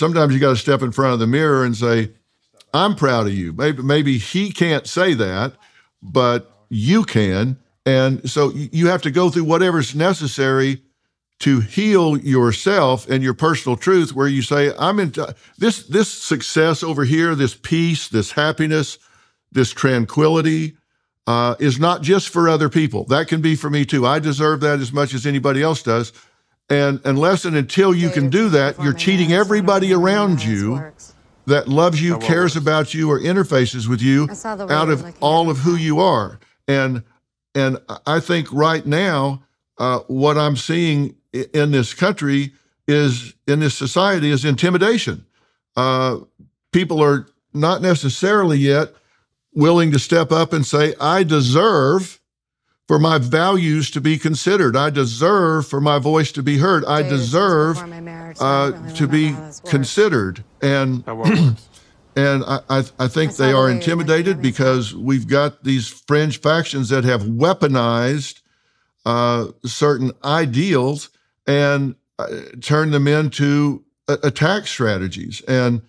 sometimes you got to step in front of the mirror and say, I'm proud of you. Maybe, maybe he can't say that, but you can. And so you have to go through whatever's necessary to heal yourself and your personal truth where you say i'm in this this success over here this peace this happiness this tranquility uh, is not just for other people that can be for me too i deserve that as much as anybody else does and unless and until you can do that, you're cheating everybody around you that loves you, cares about you, or interfaces with you out of all of who you are. And and I think right now, uh, what I'm seeing in this country is in this society is intimidation. Uh, people are not necessarily yet willing to step up and say, "I deserve." for my values to be considered. I deserve for my voice to be heard. I deserve uh, to be considered. And and I, I, I think they are intimidated because we've got these fringe factions that have weaponized uh, certain ideals and uh, turned them into attack strategies. And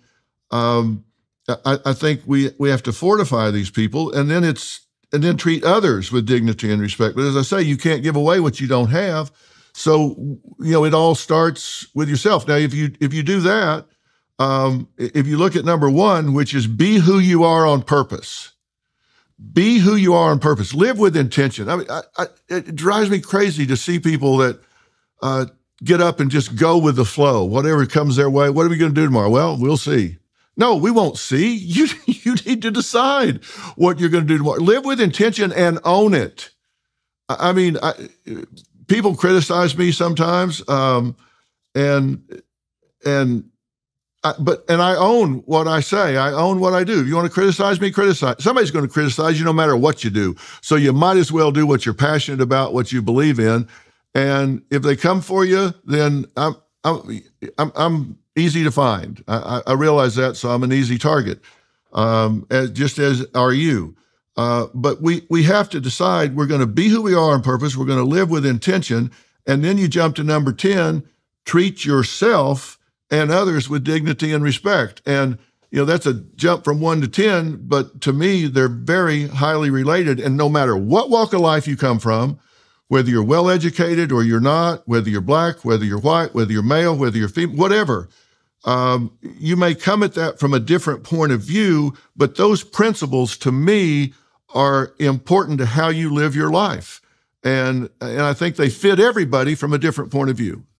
um, I, I think we, we have to fortify these people. And then it's and then treat others with dignity and respect. But as I say, you can't give away what you don't have. So you know it all starts with yourself. Now, if you if you do that, um, if you look at number one, which is be who you are on purpose. Be who you are on purpose. Live with intention. I mean, I, I, it drives me crazy to see people that uh, get up and just go with the flow. Whatever comes their way. What are we going to do tomorrow? Well, we'll see. No, we won't see. You you need to decide what you're going to do tomorrow. Live with intention and own it. I mean, I, people criticize me sometimes, um, and and I, but and I own what I say. I own what I do. If you want to criticize me, criticize. Somebody's going to criticize you no matter what you do. So you might as well do what you're passionate about, what you believe in. And if they come for you, then I'm I'm I'm, I'm easy to find. I, I realize that, so I'm an easy target um, as, just as are you. Uh, but we, we have to decide we're going to be who we are on purpose, we're going to live with intention. And then you jump to number 10 treat yourself and others with dignity and respect. And you know that's a jump from 1 to 10 but to me they're very highly related and no matter what walk of life you come from whether you're well educated or you're not whether you're black whether you're white whether you're male whether you're female whatever um, you may come at that from a different point of view, but those principles to me are important to how you live your life. And, and I think they fit everybody from a different point of view.